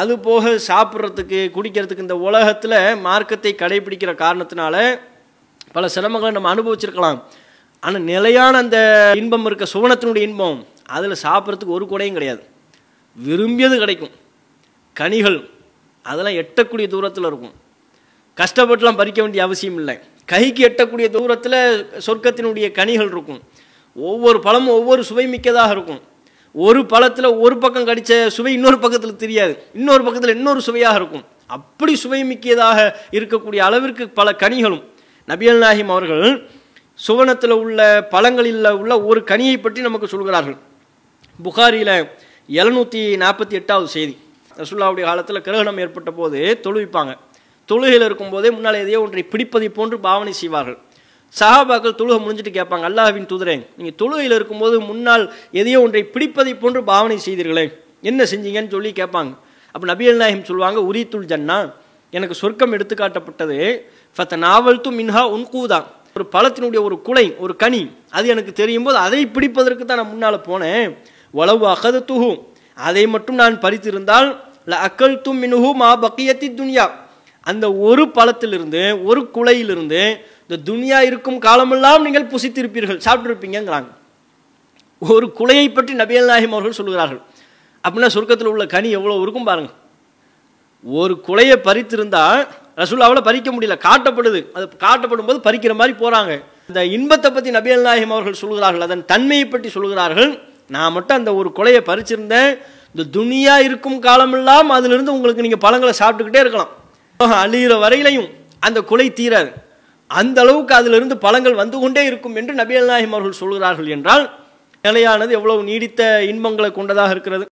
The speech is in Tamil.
அது போக சாப்பிட்றதுக்கு குடிக்கிறதுக்கு இந்த உலகத்தில் மார்க்கத்தை கடைபிடிக்கிற காரணத்தினால பல சிரமங்களை நம்ம அனுபவிச்சிருக்கலாம் ஆனால் நிலையான அந்த இன்பம் இருக்க சுவனத்தினுடைய இன்பம் அதில் சாப்பிட்றதுக்கு ஒரு குடையும் கிடையாது விரும்பியது கிடைக்கும் கனிகள் அதெல்லாம் எட்டக்கூடிய தூரத்தில் இருக்கும் கஷ்டப்பட்டுலாம் பறிக்க வேண்டிய அவசியம் இல்லை கைக்கு எட்டக்கூடிய தூரத்தில் சொர்க்கத்தினுடைய கனிகள் இருக்கும் ஒவ்வொரு பழமும் ஒவ்வொரு சுவை மிக்கதாக இருக்கும் ஒரு பழத்தில் ஒரு பக்கம் கடித்த சுவை இன்னொரு பக்கத்தில் தெரியாது இன்னொரு பக்கத்தில் இன்னொரு சுவையாக இருக்கும் அப்படி சுவை மிக்கியதாக இருக்கக்கூடிய அளவிற்கு பல கனிகளும் நபியல் நாகிம் அவர்கள் சுவனத்தில் உள்ள பழங்களில் உள்ள ஒரு கனியை பற்றி நமக்கு சொல்கிறார்கள் புகாரியில் எழுநூற்றி நாற்பத்தி எட்டாவது செய்தி ரசுல்லாவுடைய காலத்தில் கிரகணம் ஏற்பட்ட போது தொழுவிப்பாங்க தொழுகையில் இருக்கும்போதே முன்னால் எதையோ ஒன்றை பிடிப்பதை போன்று பாவனை செய்வார்கள் சஹாபாக்கள் தொழுக முடிஞ்சிட்டு கேட்பாங்க அல்லாஹின் தூதரே நீங்கள் தொழுகையில் இருக்கும்போது முன்னால் எதையோ ஒன்றை பிடிப்பதை போன்று பாவனை செய்தீர்களே என்ன செஞ்சீங்கன்னு சொல்லி கேட்பாங்க அப்போ நபியல் நாயகம் சொல்லுவாங்க உரித்துல் ஜன்னா எனக்கு சொர்க்கம் எடுத்துக்காட்டப்பட்டது ஃபத்த நாவல் து மின்ஹா உன்கூதா ஒரு பழத்தினுடைய ஒரு குலை ஒரு கனி அது எனக்கு தெரியும் போது அதை பிடிப்பதற்கு தான் நான் முன்னால் போனேன் வளவு அகது துஹு அதை மட்டும் நான் பறித்திருந்தால் ல அக்கல் து மின்ஹூ மா பக்கியத்தி துன்யா அந்த ஒரு பழத்திலிருந்து ஒரு குலையிலிருந்து இந்த துனியா இருக்கும் காலமெல்லாம் நீங்கள் புசித்திருப்பீர்கள் சாப்பிட்டிருப்பீங்கிறாங்க ஒரு குலையை பற்றி நபியல் நாயம் அவர்கள் சொல்கிறார்கள் அப்படின்னா சொர்க்கத்தில் உள்ள கனி எவ்வளோ இருக்கும் பாருங்கள் ஒரு குலையை பறித்திருந்தால் ரசுல்லாவில் பறிக்க முடியல காட்டப்படுது அது காட்டப்படும் போது பறிக்கிற மாதிரி போகிறாங்க இந்த இன்பத்தை பற்றி நபியல் நாயம் அவர்கள் சொல்கிறார்கள் அதன் தன்மையை பற்றி சொல்கிறார்கள் நான் மட்டும் அந்த ஒரு குலையை பறிச்சிருந்தேன் இந்த துணியா இருக்கும் காலமெல்லாம் அதிலிருந்து உங்களுக்கு நீங்கள் பழங்களை சாப்பிட்டுக்கிட்டே இருக்கலாம் அழிகிற வரையிலையும் அந்த குலை தீராது அந்த அளவுக்கு அதிலிருந்து பழங்கள் வந்து கொண்டே இருக்கும் என்று நபி அல்நாயம் அவர்கள் சொல்கிறார்கள் என்றால் நிலையானது எவ்வளவு நீடித்த இன்பங்களை கொண்டதாக இருக்கிறது